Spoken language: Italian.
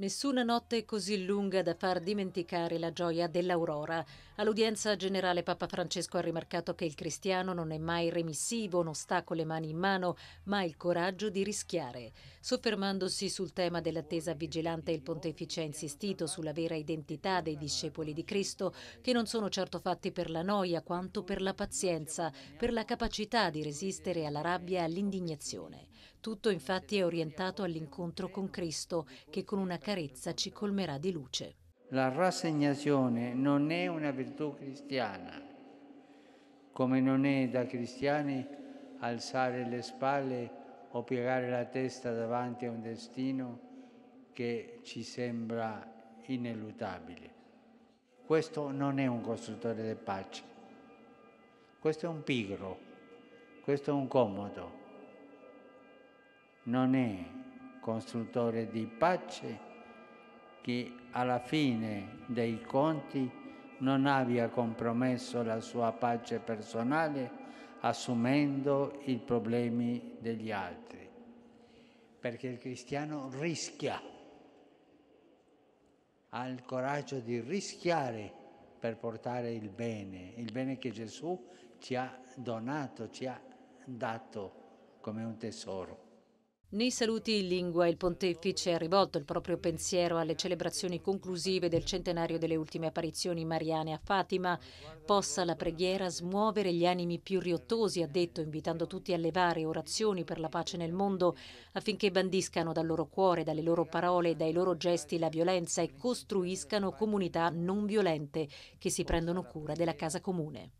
Nessuna notte così lunga da far dimenticare la gioia dell'aurora. All'udienza generale Papa Francesco ha rimarcato che il cristiano non è mai remissivo, non sta con le mani in mano, ma ha il coraggio di rischiare. Soffermandosi sul tema dell'attesa vigilante, il pontefice ha insistito sulla vera identità dei discepoli di Cristo, che non sono certo fatti per la noia quanto per la pazienza, per la capacità di resistere alla rabbia e all'indignazione. Tutto infatti è orientato all'incontro con Cristo, che con una carezza ci colmerà di luce. La rassegnazione non è una virtù cristiana, come non è da cristiani alzare le spalle o piegare la testa davanti a un destino che ci sembra ineluttabile. Questo non è un costruttore di pace, questo è un pigro, questo è un comodo, non è costruttore di pace che alla fine dei conti non abbia compromesso la sua pace personale assumendo i problemi degli altri. Perché il cristiano rischia, ha il coraggio di rischiare per portare il bene, il bene che Gesù ci ha donato, ci ha dato come un tesoro. Nei saluti in lingua il pontefice ha rivolto il proprio pensiero alle celebrazioni conclusive del centenario delle ultime apparizioni mariane a Fatima. Possa la preghiera smuovere gli animi più riottosi, ha detto, invitando tutti a levare orazioni per la pace nel mondo affinché bandiscano dal loro cuore, dalle loro parole e dai loro gesti la violenza e costruiscano comunità non violente che si prendono cura della casa comune.